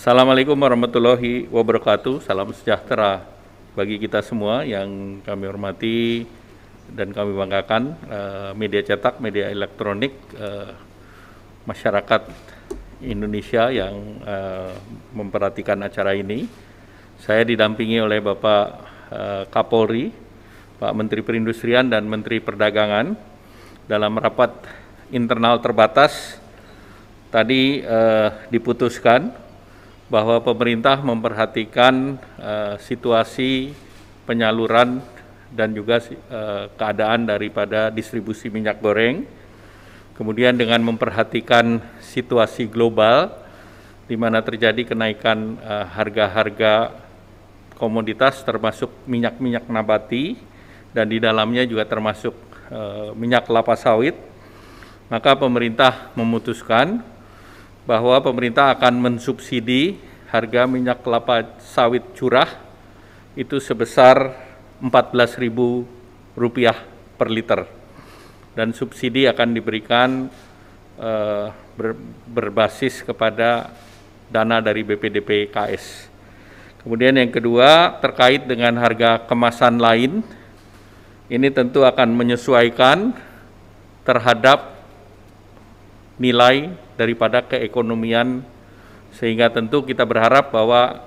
Assalamualaikum warahmatullahi wabarakatuh. Salam sejahtera bagi kita semua yang kami hormati dan kami banggakan eh, media cetak, media elektronik, eh, masyarakat Indonesia yang eh, memperhatikan acara ini. Saya didampingi oleh Bapak Kapolri, Pak Menteri Perindustrian dan Menteri Perdagangan dalam rapat internal terbatas tadi diputuskan bahwa pemerintah memperhatikan uh, situasi penyaluran dan juga uh, keadaan daripada distribusi minyak goreng. Kemudian dengan memperhatikan situasi global di mana terjadi kenaikan eh, harga-harga uh, komoditas termasuk minyak-minyak nabati dan di dalamnya juga termasuk minyak kelapa sawit. Maka pemerintah memutuskan bahwa pemerintah akan mensubsidi harga minyak kelapa sawit curah itu sebesar Rp14.000 per liter dan subsidi akan diberikan eh, ber, berbasis kepada dana dari BPDPKS Kemudian yang kedua terkait dengan harga kemasan lain, ini tentu akan menyesuaikan terhadap nilai daripada keekonomian sehingga tentu kita berharap bahwa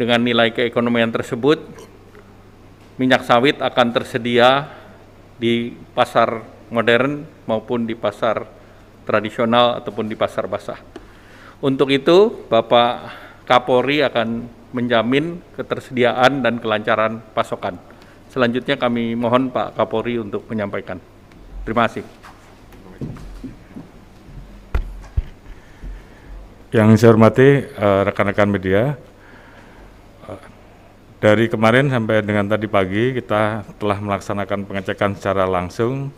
dengan nilai keekonomian tersebut minyak sawit akan tersedia di pasar modern maupun di pasar tradisional ataupun di pasar basah. Untuk itu, Bapak Kapolri akan menjamin ketersediaan dan kelancaran pasokan. Selanjutnya kami mohon Pak Kapolri untuk menyampaikan. Terima kasih. Yang saya hormati eh, rekan-rekan uh, media, eh, dari kemarin sampai dengan tadi pagi kita telah melaksanakan pengecekan secara langsung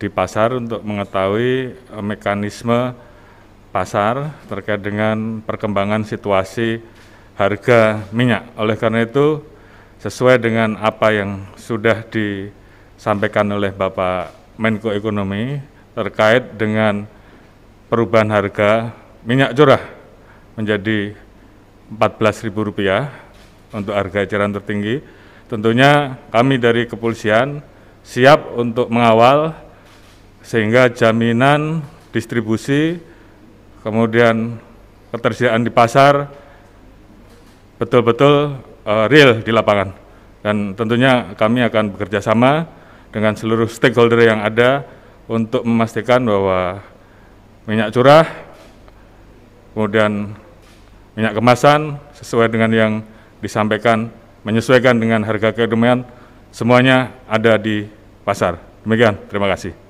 di pasar untuk mengetahui uh, mekanisme pasar terkait dengan perkembangan situasi harga minyak. Oleh karena itu, sesuai dengan apa yang sudah disampaikan oleh Bapak Menko Ekonomi terkait dengan perubahan harga minyak curah menjadi Rp14.000 untuk harga eceran tertinggi. Tentunya kami dari kepolisian siap untuk mengawal sehingga jaminan distribusi kemudian ketersediaan di pasar betul-betul uh, real di lapangan. Dan tentunya kami akan bekerja sama dengan seluruh stakeholder yang ada untuk memastikan bahwa minyak curah kemudian minyak kemasan sesuai dengan yang disampaikan, menyesuaikan dengan harga kedudukan, semuanya ada di pasar. Demikian, terima kasih.